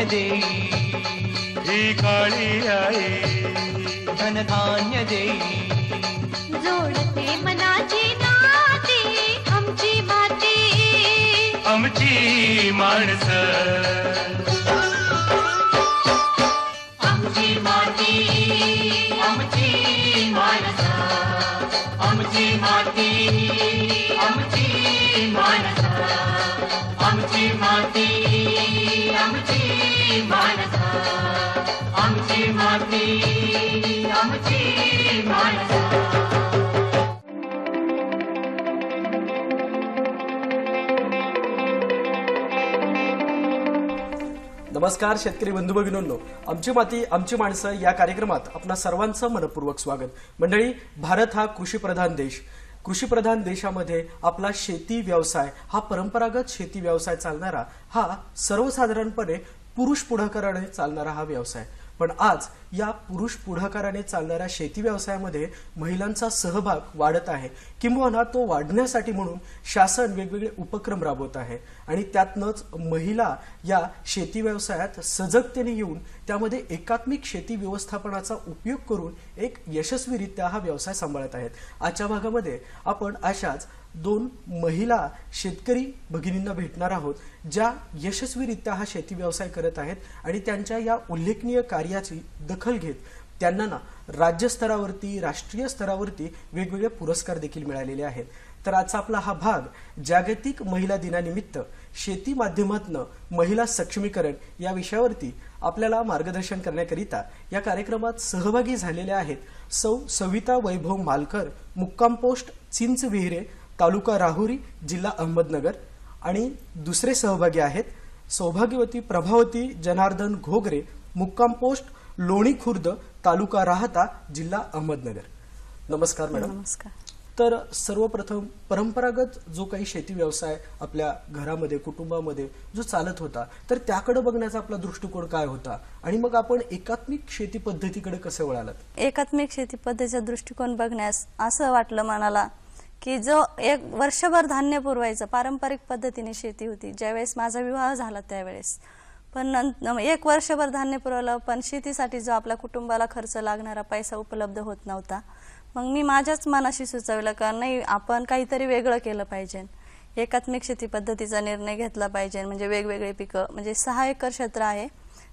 धनधान्य देई ही काळी आई धनधान्य देई जोडते मनाचे नाती आमची माती आमची मानस आमची माती आमची माणसं आमची माती नमस्कार शेतकरी बंधू भगिनींनो आमची माती आमची माणसं या कार्यक्रमात आपल्या सर्वांचं मनपूर्वक स्वागत मंडळी भारत हा कृषीप्रधान देश कृषीप्रधान देशामध्ये आपला शेती व्यवसाय हा परंपरागत शेती व्यवसाय चालणारा हा सर्वसाधारणपणे पुरुष पुढाकाराने चालणारा हा व्यवसाय पण आज या पुरुष पुढाकाराने चालणाऱ्या शेती व्यवसायामध्ये महिलांचा सहभाग वाढत आहे किंबहुना तो वाढण्यासाठी म्हणून शासन वेगवेगळे उपक्रम राबवत आहे आणि त्यातनंच महिला या शेती व्यवसायात सजगतेने येऊन त्यामध्ये एकात्मिक शेती व्यवस्थापनाचा उपयोग करून एक यशस्वीरित्या हा व्यवसाय सांभाळत आहेत आजच्या भागामध्ये आपण अशाच दोन महिला शेतकरी भगिनींना भेटणार आहोत ज्या यशस्वीरित्या हा शेती व्यवसाय करत आहेत आणि त्यांच्या या उल्लेखनीय कार्याची दखल घेत त्यांना ना राज्यस्तरावरती राष्ट्रीय स्तरावरती वेगवेगळे पुरस्कार देखील मिळालेले आहेत तर आजचा आपला हा भाग जागतिक महिला दिनानिमित्त शेती माध्यमातनं महिला सक्षमीकरण या विषयावरती आपल्याला मार्गदर्शन करण्याकरिता या कार्यक्रमात सहभागी झालेल्या आहेत सौ सविता वैभव मालकर मुक्काम पोस्ट चिंच विहिरे तालुका राहुरी जिल्हा अहमदनगर आणि दुसरे सहभागी आहेत सौभाग्यवती प्रभावती जनार्दन घोगरे मुक्काम पोस्ट लोणी खुर्द तालुका राहता जिल्हा अहमदनगर नमस्कार मॅडम नमस्कार तर सर्वप्रथम परंपरागत जो काही शेती व्यवसाय आपल्या घरामध्ये कुटुंबामध्ये जो चालत होता तर त्याकडे बघण्याचा आपला दृष्टिकोन काय होता आणि मग आपण एकात्मिक शेती पद्धतीकडे कसं वळालात एकात्मिक शेती पद्धतीचा दृष्टिकोन बघण्यास असं वाटलं मनाला की जो एक वर्षभर धान्य पुरवायचं पारंपरिक पद्धतीने शेती होती ज्यावेळेस माझा विवाह झाला त्यावेळेस पण एक वर्षभर धान्य पुरवलं पण शेतीसाठी जो आपल्या कुटुंबाला खर्च लागणारा पैसा उपलब्ध होत नव्हता मग मी माझ्याच मनाशी सुचवलं का नाही आपण काहीतरी वेगळं केलं पाहिजे एकात्मिक शेती पद्धतीचा निर्णय घेतला पाहिजे म्हणजे वेगवेगळे पिकं म्हणजे सहा एकर क्षेत्र आहे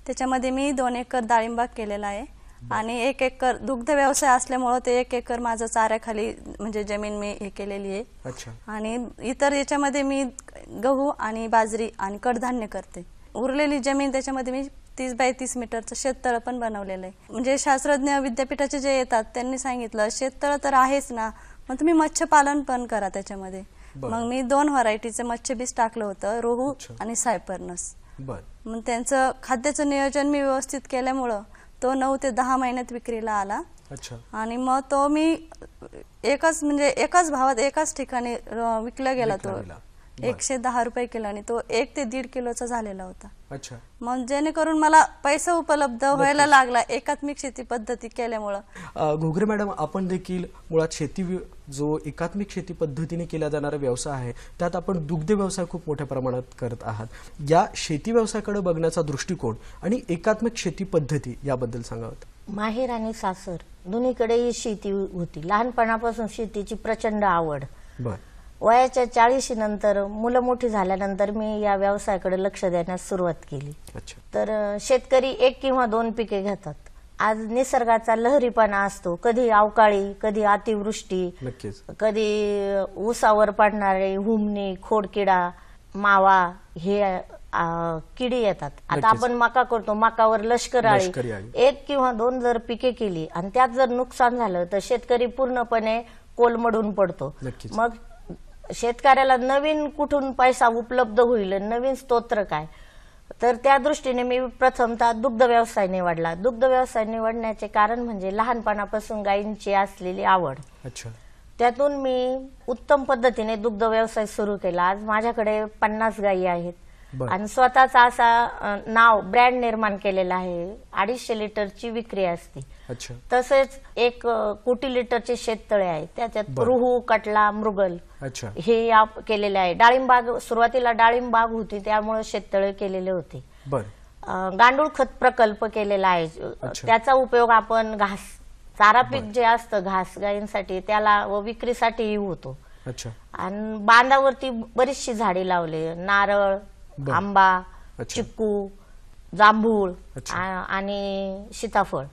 त्याच्यामध्ये मी दोन एकर डाळिंबाग केलेला आहे आणि एक एकर दुग्ध व्यवसाय असल्यामुळे ते एक एकर माझं चाऱ्याखाली म्हणजे जमीन मी हे केलेली आहे आणि इतर याच्यामध्ये मी गहू आणि बाजरी आणि कडधान्य करते उरलेली जमीन त्याच्यामध्ये मी तीस बाय तीस मीटरचं शेततळ पण बनवलेलं आहे म्हणजे शास्त्रज्ञ विद्यापीठाचे जे येतात त्यांनी सांगितलं शेततळ तर आहेच ना मग तुम्ही मत्स्यपालन पण करा त्याच्यामध्ये मग मी दोन व्हरायटीचं मत्स्य बीज टाकलं होतं रोहू आणि सायपरनस मग त्यांचं खाद्याचं नियोजन मी व्यवस्थित केल्यामुळं तो नऊ ते दहा महिन्यात विक्रीला आला आणि मग तो मी एकाच म्हणजे एकाच भावात एकाच ठिकाणी विकला गेला तो एकशे दहा रुपये किलो आणि तो एक ते दीड किलोचा झालेला होता अच्छा मग जेणेकरून मला पैसा उपलब्ध व्हायला लागला एकात्मिक शेती पद्धती केल्यामुळं घोगरे मॅडम आपण देखील मुळात शेती जो एकात्मिक शेती पद्धतीने केला जाणारा व्यवसाय आहे त्यात आपण दुग्ध व्यवसाय खूप मोठ्या प्रमाणात करत आहात या शेती व्यवसायाकडे बघण्याचा दृष्टिकोन आणि एकात्मिक शेती पद्धती याबद्दल सांगावत माहेर आणि सासर दोन्हीकडेही शेती होती लहानपणापासून शेतीची प्रचंड आवड बर वयाच्या चाळीशी नंतर मुलं मोठी झाल्यानंतर मी या व्यवसायाकडे लक्ष देण्यास सुरुवात केली तर शेतकरी एक किंवा दोन पिके घेतात आज निसर्गाचा लहरीपणा असतो कधी अवकाळी कधी अतिवृष्टी कधी ऊसावर पडणारे हुमणी खोडकिडा मावा हे किडी येतात आता आपण मका करतो मकावर लष्कर एक किंवा दोन जर पिके केली आणि त्यात जर नुकसान झालं तर शेतकरी पूर्णपणे कोलमडून पडतो मग शेतकऱ्याला नवीन कुठून पैसा उपलब्ध होईल नवीन स्तोत्र काय तर त्या दृष्टीने मी प्रथमतः दुग्ध व्यवसाय निवडला दुग्ध व्यवसाय निवडण्याचे कारण म्हणजे लहानपणापासून गायींची असलेली आवड अच्छा त्यातून मी उत्तम पद्धतीने दुग्ध व्यवसाय सुरू केला आज माझ्याकडे पन्नास गायी आहेत आणि स्वतःचा असा नाव ब्रँड निर्माण केलेला आहे अडीचशे लिटरची विक्री असते तसेच एक कोटी लिटरचे शेततळे आहे त्याच्यात रुहू कटला मृगल हे या केलेले आहे डाळिंबाग सुरुवातीला डाळिंबाग होती त्यामुळे शेततळे केलेले होते गांडूळ खत प्रकल्प केलेला आहे त्याचा उपयोग आपण घास चारा पीक जे असतं घास गायींसाठी त्याला व विक्रीसाठीही होतो आणि बांधावरती बरीचशी झाडे लावले नारळ आंबा चिक्कू जांभूळ आणि सीताफळ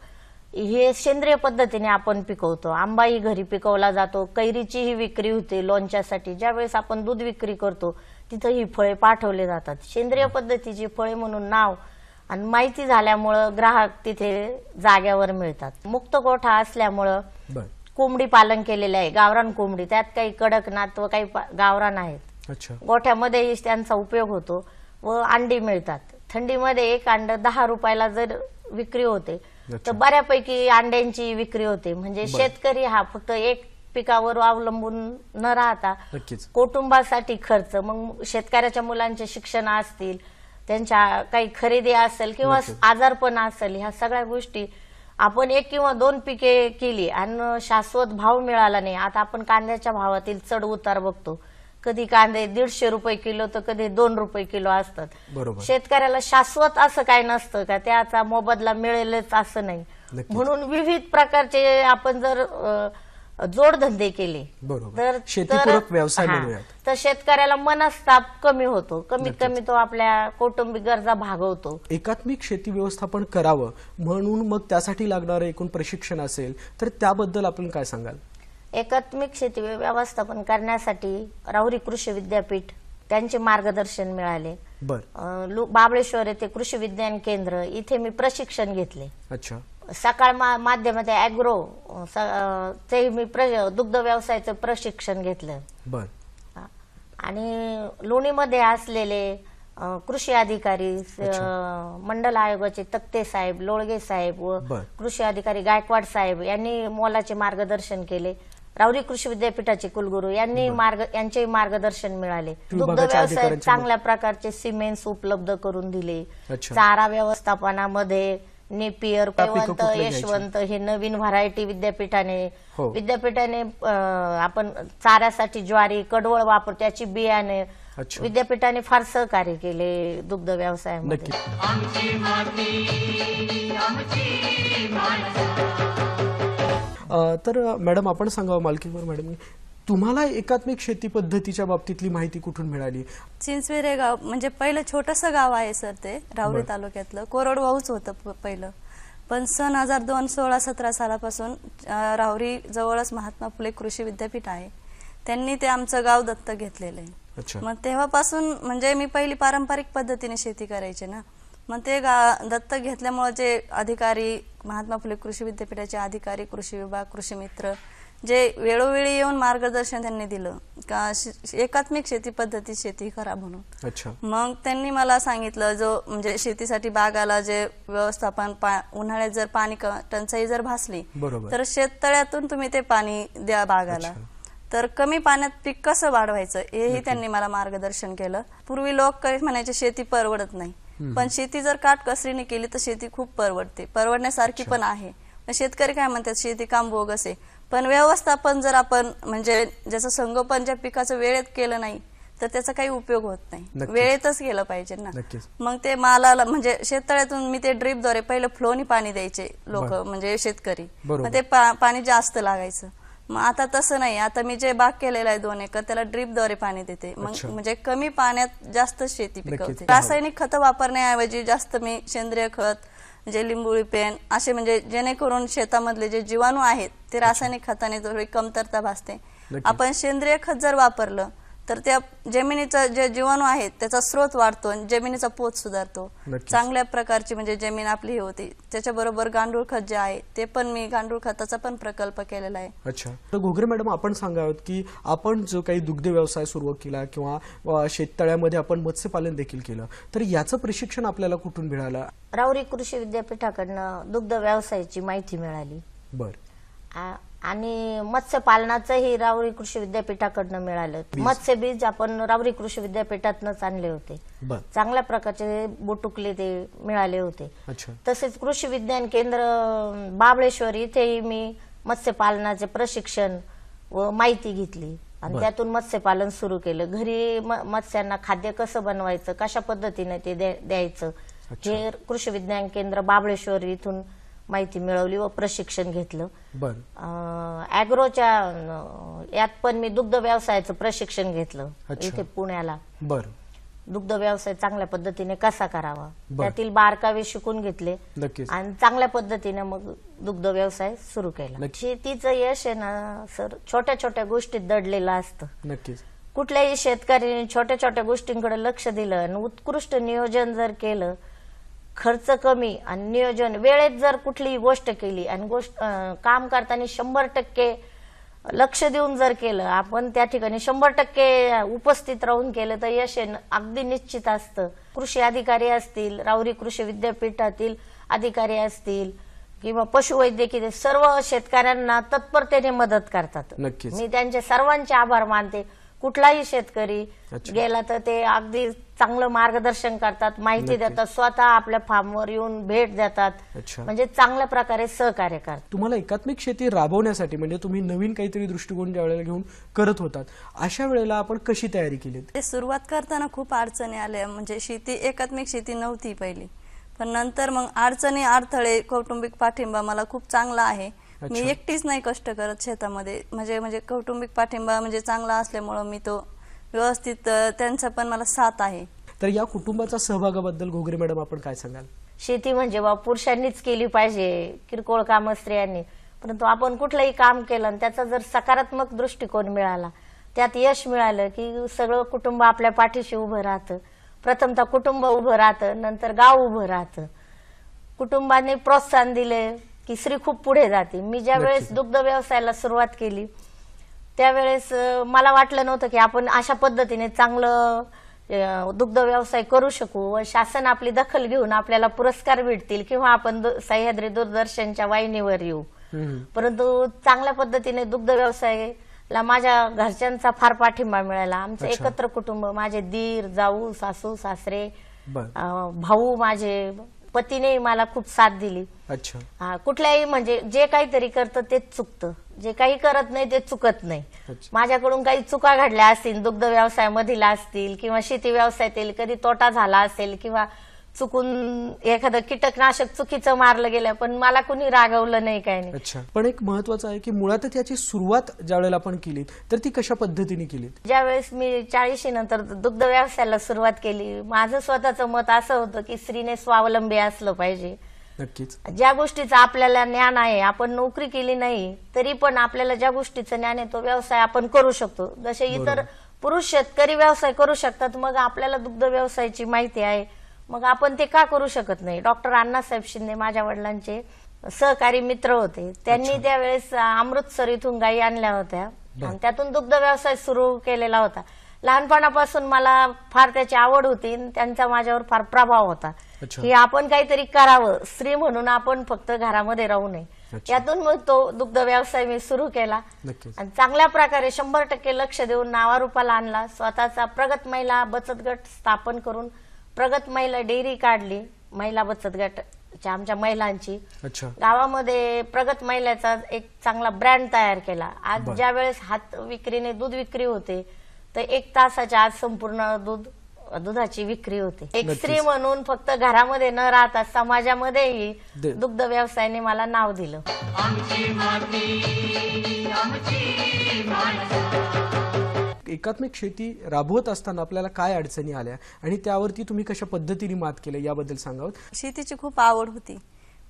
हे सेंद्रिय पद्धतीने आपण पिकवतो आंबाही घरी पिकवला जातो कैरीचीही विक्री होते लोणच्यासाठी ज्यावेळेस आपण दूध विक्री करतो तिथं ही फळे पाठवले जातात सेंद्रिय पद्धतीची फळे म्हणून नाव आणि माहिती झाल्यामुळं ग्राहक तिथे जाग्यावर मिळतात मुक्त गोठा असल्यामुळं कोंबडी पालन केलेले आहे गावरान कोंबडी त्यात काही कडकनाथ व काही गावरान आहेत गोठ्यामध्येही त्यांचा उपयोग होतो व अंडी मिळतात थंडीमध्ये एक अंड दहा रुपयाला जर विक्री होते तर बऱ्यापैकी अंड्यांची विक्री होते म्हणजे शेतकरी हा फक्त एक पिकावर अवलंबून न राहता कुटुंबासाठी खर्च मग शेतकऱ्याच्या मुलांचे शिक्षण असतील त्यांच्या काही खरेदी असेल किंवा आजारपण असेल ह्या सगळ्या गोष्टी आपण एक किंवा दोन पिके केली आणि शाश्वत भाव मिळाला नाही आता आपण कांद्याच्या भावातील चढ उतार बघतो कधी कांदे दीडशे रुपये किलो तर कधी दोन रुपये किलो असतात बरोबर शेतकऱ्याला शाश्वत असं काय नसतं का त्याचा मोबदला मिळेलच असं नाही म्हणून विविध प्रकारचे आपण जर जोडधंदे केले बरोबर. तर शेतीपूरक व्यवसाय तर शेतकऱ्याला मनस्ताप कमी होतो कमीत कमी तो आपल्या कौटुंबिक गरजा भागवतो एकात्मिक शेती व्यवस्थापन करावं म्हणून मग त्यासाठी लागणारं एकूण प्रशिक्षण असेल तर त्याबद्दल आपण काय सांगाल एकात्मिक शेती व्यवस्थापन करण्यासाठी राहुरी कृषी विद्यापीठ त्यांचे मार्गदर्शन मिळाले बाबळेश्वर येथे कृषी विज्ञान केंद्र इथे मी प्रशिक्षण घेतले सकाळ माध्यमात अॅग्रो ते मी दुग्ध व्यवसायाचं प्रशिक्षण घेतलं आणि लोणीमध्ये असलेले कृषी अधिकारी मंडल आयोगाचे तक्ते साहेब लोळगे साहेब व कृषी अधिकारी गायकवाड साहेब यांनी मोलाचे मार्गदर्शन केले राऊरी कृषी विद्यापीठाचे कुलगुरू यांनी मार्ग यांचे मार्गदर्शन मिळाले दुग्ध व्यवसाय चांगल्या प्रकारचे सिमेंट्स उपलब्ध करून दिले चारा व्यवस्थापनामध्ये नेपियर पेवंत यशवंत हे नवीन व्हरायटी विद्यापीठाने हो. विद्यापीठाने आपण चाऱ्यासाठी ज्वारी कडवळ वापर त्याची बियाणे विद्यापीठाने फार सहकार्य केले दुग्ध व्यवसायामध्ये तर मॅडम आपण सांगावं मालकीवर मॅडम तुम्हाला एकात्मिक शेती पद्धतीच्या बाबतीतली माहिती कुठून मिळाली चिंचवेरे गाव म्हणजे पहिलं छोटस गाव आहे सर ते रावरी तालुक्यातलं कोरडवाहूच होतं पहिलं पण सन हजार दोन सोळा सतरा सालापासून राहुरी जवळच महात्मा फुले कृषी विद्यापीठ आहे त्यांनी ते आमचं गाव दत्तक घेतलेलं आहे मग तेव्हापासून म्हणजे मी पहिली पारंपरिक पद्धतीने शेती करायची ना मग ते दत्तक घेतल्यामुळे जे अधिकारी महात्मा फुले कृषी विद्यापीठाचे अधिकारी कृषी विभाग कृषी मित्र जे वेळोवेळी येऊन मार्गदर्शन त्यांनी दिलं का एकात्मिक शेती पद्धती शेती करा म्हणून मग त्यांनी मला सांगितलं जो म्हणजे शेतीसाठी बागाला जे व्यवस्थापन उन्हाळ्यात जर पाणी टंचाई जर भासली तर शेततळ्यातून तुम्ही ते पाणी द्या बागाला तर कमी पाण्यात पीक कसं वाढवायचं हेही त्यांनी मला मार्गदर्शन केलं पूर्वी लोक म्हणायचे शेती परवडत नाही पण शेती जर काटकसरीने केली तर शेती खूप परवडते परवडण्यासारखी पण आहे शेतकरी काय म्हणतात शेती काम भोग असे पण व्यवस्थापन जर आपण म्हणजे ज्याचं संगोपन ज्या पिकाचं वेळेत केलं नाही तर त्याचा काही उपयोग होत नाही वेळेतच केलं पाहिजे ना मग ते मालाला म्हणजे शेततळ्यातून मी ते ड्रीपद्वारे पहिले फ्लोनी पाणी द्यायचे लोक म्हणजे शेतकरी मग ते पाणी जास्त लागायचं मग आता तसं नाही आता मी जे बाग केलेलं आहे दोन एकर त्याला ड्रीपद्वारे पाणी देते मग म्हणजे कमी पाण्यात जास्त शेती पिकवते हो. रासायनिक खत वापरण्याऐवजी जास्त मी सेंद्रिय खत म्हणजे लिंबूळी पेन असे म्हणजे जेणेकरून शेतामधले जे जीवाणू आहेत ते रासायनिक खताने थोडी कमतरता भासते आपण सेंद्रिय खत जर वापरलं तर त्या जमिनीचा जे जीवाणू आहेत त्याचा स्रोत वाढतो आणि जमिनीचा पोत सुधारतो चांगल्या प्रकारची म्हणजे जमीन आपली हे होती त्याच्याबरोबर गांडूळ खत जे आहे ते पण मी गांडूळ खताचा पण प्रकल्प केलेला आहे अच्छा तर घोगरे मॅडम आपण सांगावत की आपण जो काही दुग्ध व्यवसाय सुरू केला किंवा शेततळ्यामध्ये आपण मत्स्यपालन देखील केलं तर याचं प्रशिक्षण आपल्याला कुठून मिळालं राऊरी कृषी विद्यापीठाकडनं दुग्ध व्यवसायाची माहिती मिळाली बरं आणि मत्स्यपालनाचंही रावरी कृषी विद्यापीठाकडनं मिळालं मत्स्य बीज आपण रावरी कृषी विद्यापीठातनं आणले होते चांगल्या प्रकारचे बोटुकले ते मिळाले होते तसेच कृषी विज्ञान केंद्र बाबळेश्वर इथेही मी मत्स्यपालनाचे प्रशिक्षण व माहिती घेतली आणि त्यातून मत्स्यपालन सुरू केलं घरी मत्स्यांना खाद्य कसं बनवायचं कशा पद्धतीने ते द्यायचं जे कृषी विज्ञान केंद्र बाबळेश्वर इथून माहिती मिळवली व प्रशिक्षण घेतलं अॅग्रोच्या यात पण मी दुग्ध व्यवसायाचं प्रशिक्षण घेतलं इथे पुण्याला बर दुग्ध व्यवसाय चांगल्या पद्धतीने कसा करावा त्यातील बारकावे शिकून घेतले आणि चांगल्या पद्धतीने मग दुग्ध व्यवसाय सुरू केला शेतीचं यश आहे ना सर छोट्या छोट्या गोष्टीत दडलेलं असतं नक्कीच कुठल्याही शेतकऱ्याने छोट्या छोट्या गोष्टींकडे लक्ष दिलं आणि उत्कृष्ट नियोजन जर केलं खर्च कमी आणि नियोजन वेळेत जर कुठलीही गोष्ट केली आणि गोष्ट काम करताना शंभर टक्के लक्ष देऊन जर केलं आपण त्या ठिकाणी शंभर टक्के उपस्थित राहून केलं तर यश अगदी निश्चित असतं कृषी अधिकारी असतील राऊरी कृषी विद्यापीठातील अधिकारी असतील किंवा पशुवैद्यकीय सर्व शेतकऱ्यांना तत्परतेने मदत करतात मी त्यांचे सर्वांचे आभार मानते कुठलाही शेतकरी गेला तर ते अगदी चांगलं मार्गदर्शन करतात माहिती देतात स्वतः आपल्या फार्मवर येऊन भेट देतात म्हणजे चांगल्या प्रकारे सहकार्य करतात तुम्हाला एकात्मिक शेती राबवण्यासाठी म्हणजे तुम्ही नवीन काहीतरी दृष्टिकोन ज्या वेळेला घेऊन करत होतात अशा वेळेला आपण कशी तयारी केली ते सुरुवात करताना खूप अडचणी आल्या म्हणजे शेती एकात्मिक शेती नव्हती पहिली पण नंतर मग अडचणी अडथळे कौटुंबिक पाठिंबा मला खूप चांगला आहे मी एकटीच नाही कष्ट करत शेतामध्ये म्हणजे म्हणजे कौटुंबिक पाठिंबा म्हणजे चांगला असल्यामुळं मी तो व्यवस्थित त्यांचा पण मला साथ आहे तर या कुटुंबाच्या सहभागाबद्दल घोगरे मॅडम आपण काय सांगाल शेती म्हणजे बा पुरुषांनीच केली पाहिजे किरकोळ काम स्त्रियांनी परंतु आपण कुठलंही काम केलं आणि त्याचा जर सकारात्मक दृष्टिकोन मिळाला त्यात यश मिळालं की सगळं कुटुंब आपल्या पाठीशी उभं राहतं तर कुटुंब उभं राहतं नंतर गाव उभं राहतं कुटुंबाने प्रोत्साहन दिले की स्त्री खूप पुढे जाते मी ज्या वेळेस दुग्ध व्यवसायाला सुरुवात केली त्यावेळेस मला वाटलं नव्हतं की आपण अशा पद्धतीने चांगलं दुग्ध व्यवसाय करू शकू व शासन आपली दखल घेऊन आपल्याला पुरस्कार भेटतील किंवा आपण सह्याद्री दूरदर्शनच्या वाहिनीवर येऊ परंतु चांगल्या पद्धतीने दुग्ध व्यवसायला माझ्या घरच्यांचा फार पाठिंबा मिळाला आमचं एकत्र कुटुंब माझे दीर जाऊ सासू सासरे भाऊ माझे पतीने मला खूप साथ दिली अच्छा कुठल्याही म्हणजे जे काहीतरी करतं तेच चुकतं जे काही करत नाही ते चुकत नाही माझ्याकडून काही चुका घडल्या असतील दुग्ध व्यवसायामधील असतील किंवा शेती व्यवसायातील कधी तोटा झाला असेल किंवा चुकून एखादं कीटकनाशक चुकीचं मारलं गेलं पण मला कुणी रागवलं नाही काय नाही अच्छा पण एक महत्वाचं आहे की मुळात याची सुरुवात ज्या वेळेला आपण केली तर ती कशा पद्धतीने केली वेळेस मी चाळीशी नंतर दुग्ध व्यवसायाला सुरुवात केली माझं स्वतःचं मत असं होतं की स्त्रीने स्वावलंबी असलं पाहिजे नक्कीच ज्या गोष्टीचं आपल्याला ज्ञान आहे आपण नोकरी केली नाही तरी पण आपल्याला ज्या गोष्टीचं ज्ञान आहे तो व्यवसाय आपण करू शकतो जसे इतर पुरुष शेतकरी व्यवसाय करू शकतात मग आपल्याला दुग्ध व्यवसायाची माहिती आहे मग आपण ते का करू शकत नाही डॉक्टर अण्णासाहेब शिंदे माझ्या वडिलांचे सहकारी मित्र होते त्यांनी त्यावेळेस अमृतसर इथून गायी आणल्या होत्या आणि त्यातून दुग्ध व्यवसाय सुरू केलेला होता लहानपणापासून मला फार त्याची आवड होती त्यांचा माझ्यावर फार प्रभाव होता की आपण काहीतरी करावं स्त्री म्हणून आपण फक्त घरामध्ये राहू नये यातून मग तो दुग्ध व्यवसाय मी सुरू केला आणि चांगल्या प्रकारे शंभर टक्के लक्ष देऊन नावारूपाला आणला स्वतःचा प्रगत महिला बचत गट स्थापन करून प्रगत महिला डेअरी काढली महिला बचत च्या आमच्या महिलांची गावामध्ये प्रगत महिलाचा एक चांगला ब्रँड तयार केला आज ज्या वेळेस हात विक्रीने दूध विक्री होते तर एक तासाच्या आज संपूर्ण दूध दुधाची विक्री होते एक स्त्री म्हणून फक्त घरामध्ये न राहता समाजामध्येही दुग्ध व्यवसायाने मला नाव दिलं आमची आमची एकात्मिक शेती राबवत असताना आपल्याला काय अडचणी आल्या आणि त्यावरती तुम्ही कशा पद्धतीने मात केलं याबद्दल सांगावं हो. शेतीची खूप आवड होती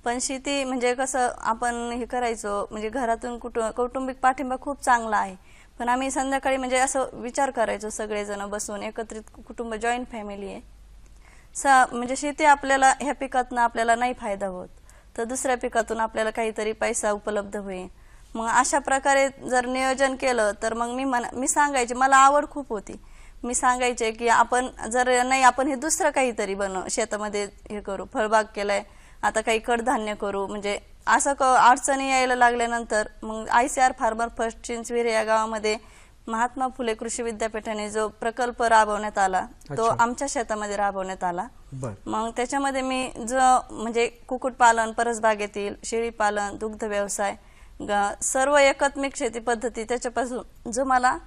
पण शेती म्हणजे कसं आपण हे करायचो म्हणजे घरातून कौटुंबिक पाठिंबा खूप चांगला आहे पण आम्ही संध्याकाळी म्हणजे असं विचार करायचो सगळेजण बसून एकत्रित कुटुंब जॉईंट फॅमिली आहे म्हणजे शेती आपल्याला ह्या पिकातून आपल्याला नाही फायदा होत तर दुसऱ्या पिकातून आपल्याला काहीतरी पैसा उपलब्ध होईल मग अशा प्रकारे जर नियोजन केलं तर मग मी मी सांगायचे मला आवड खूप होती मी सांगायचे की आपण जर नाही आपण हे दुसरं काहीतरी बनव शेतामध्ये हे करू फळबाग केलाय आता काही कडधान्य करू म्हणजे असं अडचणी यायला लागल्यानंतर मग I C R farmer first Chinchvir या गावामध्ये महात्मा फुले कृषी विद्यापीठाने जो प्रकल्प राबवण्यात आला तो आमच्या शेतामध्ये राबवण्यात आला मग त्याच्यामध्ये मी जो म्हणजे कुक्कुटपालन परसबाग येथील शेळीपालन दुग्ध व्यवसाय सर्व एकात्मिक शेती पद्धती त्याच्यापासून जो मला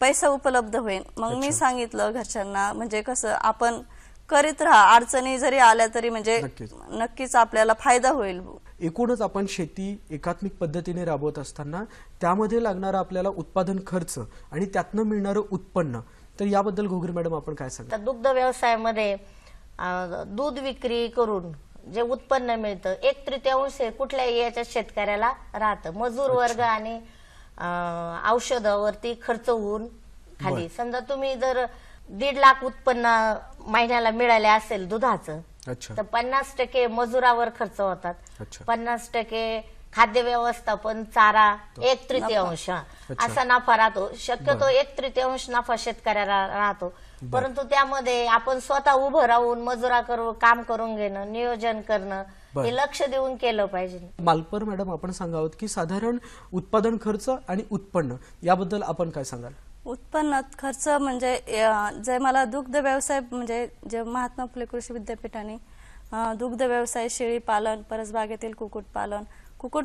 पैसा उपलब्ध होईल मग मी सांगितलं घरच्यांना म्हणजे कसं आपण करीत राहा अडचणी जरी आल्या तरी म्हणजे नक्कीच आपल्याला फायदा होईल एकूणच आपण शेती एकात्मिक पद्धतीने राबवत असताना त्यामध्ये लागणार आपल्याला उत्पादन खर्च आणि त्यातनं मिळणारं उत्पन्न तर याबद्दल घोगरी मॅडम आपण काय सांगतो दुग्ध व्यवसायामध्ये दूध विक्री करून जे उत्पन्न मिळतं एक तृतीयांश कुठल्या कुठल्याही याच्या शेतकऱ्याला राहतं मजूर वर्ग आणि औषधावरती खर्च होऊन खाली समजा तुम्ही जर दीड लाख उत्पन्न महिन्याला मिळाले असेल दुधाचं तर पन्नास टक्के मजुरावर खर्च होतात पन्नास टक्के खाद्य व्यवस्थापन चारा एक तृतीयांश असा नफा राहतो शक्यतो एक तृतीयांश नफा शेतकऱ्याला राहतो परंतु त्यामध्ये आपण स्वतः उभं राहून मजुरा करून काम करून घेणं नियोजन करणं हे लक्ष देऊन केलं पाहिजे मालपर मॅडम आपण सांगावं की साधारण उत्पादन खर्च आणि उत्पन्न याबद्दल आपण काय सांगाल उत्पन्न खर्च म्हणजे जे मला दुग्ध व्यवसाय म्हणजे जे महात्मा फुले कृषी विद्यापीठाने दुग्ध व्यवसाय शेळी पालन परसबागेतील कुक्कुटपालन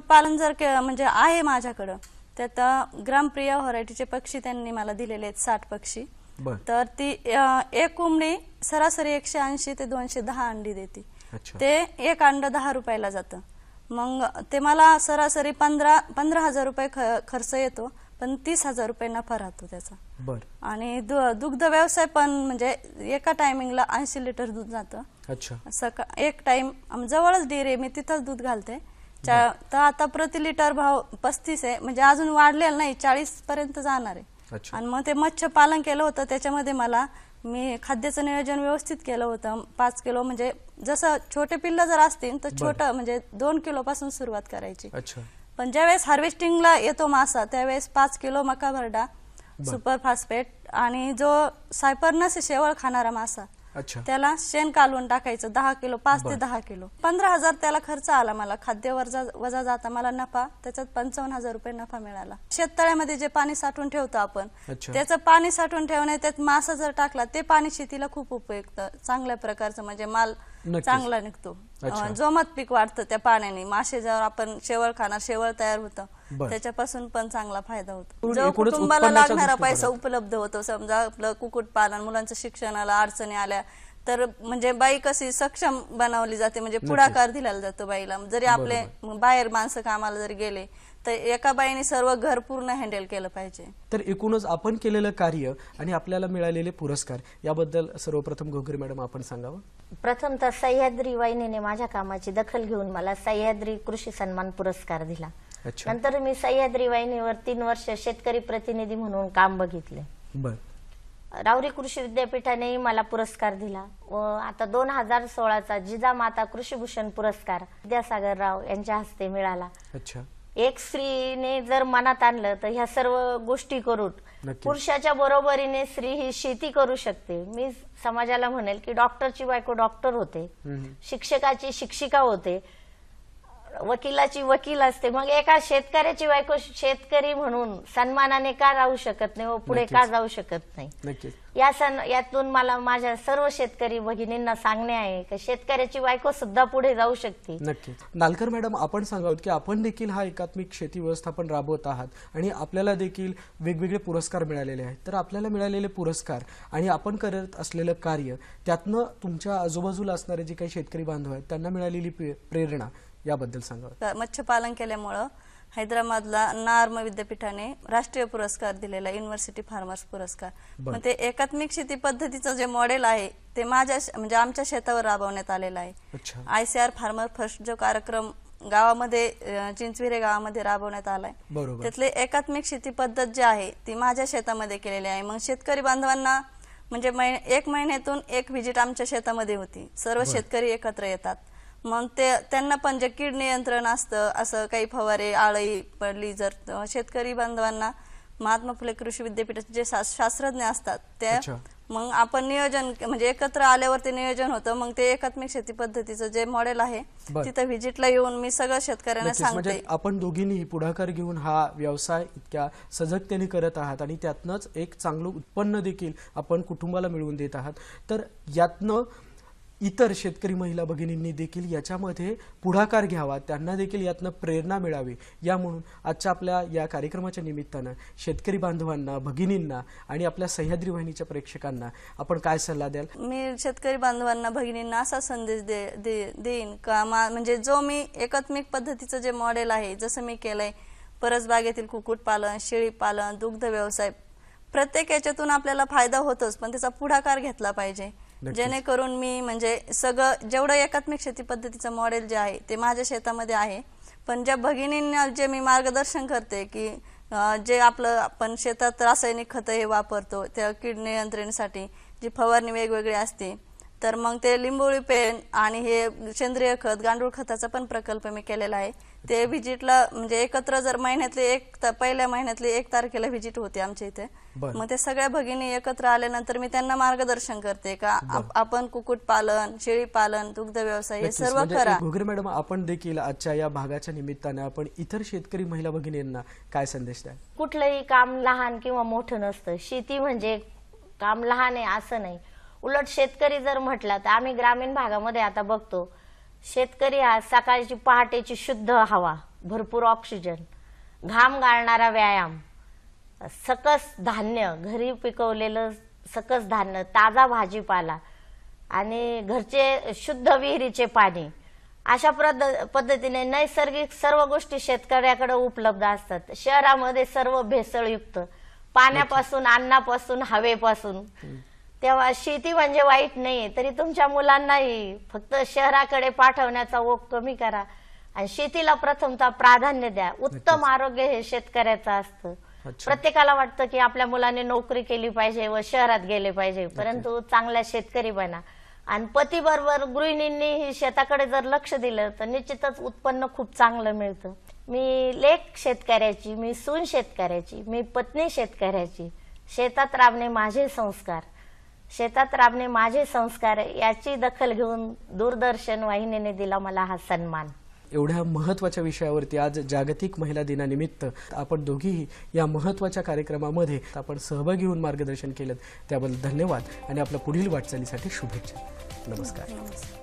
पालन जर म्हणजे आहे माझ्याकडं त्यात ग्रामप्रिया व्हरायटीचे पक्षी त्यांनी मला दिलेले आहेत साठ पक्षी तर ती एक उमडी सरासरी एकशे ऐंशी ते दोनशे दहा अंडी देते ते एक अंड दहा रुपयाला जातं मग ते मला सरासरी पंधरा पंधरा हजार रुपये खर्च येतो पण तीस हजार रुपये नफा राहतो त्याचा आणि दुग्ध व्यवसाय पण म्हणजे एका टायमिंगला ऐंशी लिटर दूध जातं सका एक टाइम जवळच डेअरी मी तिथंच दूध घालते तर आता प्रति लिटर भाव पस्तीस आहे म्हणजे अजून वाढलेला नाही चाळीस पर्यंत जाणार आहे आणि मग ते मत्स्य पालन केलं होतं त्याच्यामध्ये मला मी खाद्याचं नियोजन व्यवस्थित केलं होतं पाच किलो म्हणजे जसं छोटे पिल्ल जर असतील तर छोटं म्हणजे दोन किलो पासून सुरुवात करायची अच्छा पण ज्यावेळेस हार्वेस्टिंगला येतो मासा त्यावेळेस पाच किलो मका भरडा सुपर फास्फेट आणि जो सायपरनस शेवळ खाणारा मासा त्याला शेण कालवून टाकायचं दहा किलो पाच ते दहा किलो पंधरा हजार त्याला खर्च आला मला खाद्य वजा वजा जाता मला नफा त्याच्यात पंचावन्न हजार रुपये नफा मिळाला शेततळ्यामध्ये जे पाणी साठवून ठेवतो आपण त्याचं पाणी साठवून ठेवणे त्यात मासा जर टाकला ते पाणी शेतीला खूप उपयुक्त चांगल्या प्रकारचं म्हणजे माल चांगला निघतो जोमत पीक वाढतं त्या पाण्याने मासे जर आपण शेवळ खाणार शेवळ तयार होतं त्याच्यापासून पण चांगला फायदा होतो जो कुटुंबाला लागणारा पैसा उपलब्ध होतो समजा आपलं कुक्कुटपालन मुलांच्या शिक्षणाला अडचणी आल्या तर म्हणजे बाई कशी सक्षम बनवली जाते म्हणजे पुढाकार दिला जातो बाईला जरी आपले बाहेर माणसं कामाला जरी गेले तर एका बाईने सर्व घर पूर्ण हँडल केलं पाहिजे तर एकूणच आपण केलेलं कार्य आणि आपल्याला मिळालेले पुरस्कार याबद्दल सर्वप्रथम गोगरी मॅडम आपण सांगावं प्रथमतः सह्याद्री वाहिनीने माझ्या कामाची दखल घेऊन मला सह्याद्री कृषी सन्मान पुरस्कार दिला नंतर मी सह्याद्री वाहिनीवर तीन वर्ष शेतकरी प्रतिनिधी म्हणून काम बघितले रावरी कृषी विद्यापीठानेही मला पुरस्कार दिला व आता दोन हजार सोळाचा जिजामाता कृषीभूषण पुरस्कार विद्यासागर राव यांच्या हस्ते मिळाला एक स्त्रीने जर मनात आणलं तर ह्या सर्व गोष्टी करून पुरुषाच्या बरोबरीने स्त्री ही शेती करू शकते मी समाजाला म्हणेल की डॉक्टरची बायको डॉक्टर होते शिक्षकाची शिक्षिका होते वकिलाची वकील असते मग एका शेतकऱ्याची बायको शेतकरी म्हणून सन्मानाने का राहू शकत नाही व हो, पुढे का जाऊ शकत नाही या सण यातून मला माझ्या सर्व शेतकरी भगिनींना सांगणे आहे की शेतकऱ्याची बायको सुद्धा पुढे जाऊ शकते नक्कीच नालकर मॅडम आपण सांगावत की आपण देखील हा एकात्मिक शेती व्यवस्थापन राबवत आहात आणि आपल्याला देखील वेगवेगळे पुरस्कार मिळालेले आहेत तर आपल्याला मिळालेले पुरस्कार आणि आपण करत असलेलं कार्य त्यातनं तुमच्या आजूबाजूला असणारे जे काही शेतकरी बांधव आहेत त्यांना मिळालेली प्रेरणा याबद्दल सांगा मत्स्यपालन केल्यामुळं हैदराबादला नार्म विद्यापीठाने राष्ट्रीय पुरस्कार दिलेला युनिव्हर्सिटी फार्मर्स पुरस्कार मग ते एकात्मिक शेती पद्धतीचं जे मॉडेल आहे ते माझ्या म्हणजे आमच्या शेतावर राबवण्यात आलेलं आहे आयसीआर फार्मर फर्स्ट जो कार्यक्रम गावामध्ये चिंचविरे गावामध्ये राबवण्यात आलाय त्यातले एकात्मिक शेती पद्धत जी आहे ती माझ्या शेतामध्ये केलेली आहे मग शेतकरी बांधवांना म्हणजे एक महिन्यातून एक व्हिजिट आमच्या शेतामध्ये होती सर्व शेतकरी एकत्र येतात मग ते त्यांना पण जे कीड नियंत्रण असतं असं काही फवारे आळई पडली जर शेतकरी बांधवांना महात्मा फुले कृषी विद्यापीठाचे जे शास्त्रज्ञ असतात त्या मग आपण नियोजन म्हणजे एकत्र आल्यावर ते नियोजन होतं मग ते एकात्मिक शेती पद्धतीचं जे मॉडेल आहे तिथं व्हिजिटला येऊन मी सगळं शेतकऱ्यांना म्हणजे सांगते आपण दोघींनी पुढाकार घेऊन हा व्यवसाय इतक्या सजगतेने करत आहात आणि त्यातनंच एक चांगलं उत्पन्न देखील आपण कुटुंबाला मिळवून देत आहात तर यातनं इतर शेतकरी महिला भगिनींनी देखील याच्यामध्ये पुढाकार घ्यावा त्यांना देखील यातनं प्रेरणा मिळावी या म्हणून आजच्या आपल्या या कार्यक्रमाच्या निमित्तानं शेतकरी बांधवांना भगिनींना आणि आपल्या सह्याद्री वाहिनीच्या प्रेक्षकांना आपण काय सल्ला द्याल मी शेतकरी बांधवांना भगिनींना असा संदेश दे देईन का म्हणजे जो मी एकात्मिक पद्धतीचं जे मॉडेल आहे जसं मी केलंय परसबागेतील कुक्कुटपालन शेळीपालन दुग्ध व्यवसाय प्रत्येक याच्यातून आपल्याला फायदा होतोच पण त्याचा पुढाकार घेतला पाहिजे जेणेकरून मी म्हणजे सगळं जेवढं एकात्मिक शेती पद्धतीचं मॉडेल जे आहे ते माझ्या शेतामध्ये आहे पण ज्या भगिनींना जे मी मार्गदर्शन करते की जे आपलं आपण शेतात रासायनिक खत हे वापरतो त्या कीड नियंत्रणासाठी जी फवारणी वेगवेगळी असते तर मग ते लिंबोळी पेन आणि हे सेंद्रिय खत गांडूळ खताचा पण प्रकल्प मी केलेला आहे ते व्हिजिटला म्हणजे एकत्र जर महिन्यातले एक पहिल्या महिन्यातली एक तारखेला व्हिजिट होते आमच्या इथे मग ते सगळ्या भगिनी एकत्र आल्यानंतर मी त्यांना मार्गदर्शन करते का आपण पालन शेळी पालन दुग्ध व्यवसाय हे सर्व म्हणजे करा मॅडम आपण देखील आजच्या या भागाच्या निमित्ताने आपण इतर शेतकरी महिला भगिनींना काय संदेश द्या कुठलंही काम लहान किंवा मोठं नसतं शेती म्हणजे काम लहान आहे असं नाही उलट शेतकरी जर म्हटला तर आम्ही ग्रामीण भागामध्ये आता बघतो शेतकरी आज सकाळची पहाटेची शुद्ध हवा भरपूर ऑक्सिजन घाम गाळणारा व्यायाम सकस धान्य घरी पिकवलेलं सकस धान्य ताजा भाजीपाला आणि घरचे शुद्ध विहिरीचे पाणी अशा पद्धतीने नैसर्गिक सर्व गोष्टी शेतकऱ्याकडे उपलब्ध असतात शहरामध्ये सर्व भेसळयुक्त पाण्यापासून अन्नापासून हवेपासून तेव्हा शेती म्हणजे वाईट नाही तरी तुमच्या मुलांनाही फक्त शहराकडे पाठवण्याचा ओघ कमी करा आणि शेतीला प्रथमता प्राधान्य द्या उत्तम आरोग्य हे शेतकऱ्याचं असतं प्रत्येकाला वाटतं की आपल्या मुलाने नोकरी केली पाहिजे व शहरात गेले पाहिजे परंतु चांगला शेतकरी बना आणि पती बरोबर गृहिणींनी शेताकडे जर लक्ष दिलं तर निश्चितच उत्पन्न खूप चांगलं मिळतं मी लेख शेतकऱ्याची मी सून शेतकऱ्याची मी पत्नी शेतकऱ्याची शेतात राबणे माझे संस्कार शेतात राबणे माझे संस्कार याची दखल घेऊन दूरदर्शन वाहिनीने दिला मला हा सन्मान एवढ्या महत्त्वाच्या विषयावरती आज जागतिक महिला दिनानिमित्त आपण दोघीही या महत्त्वाच्या कार्यक्रमामध्ये आपण सहभागी होऊन मार्गदर्शन केलं त्याबद्दल धन्यवाद आणि आपल्या पुढील वाटचालीसाठी शुभेच्छा नमस्कार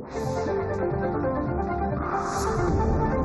Thank you.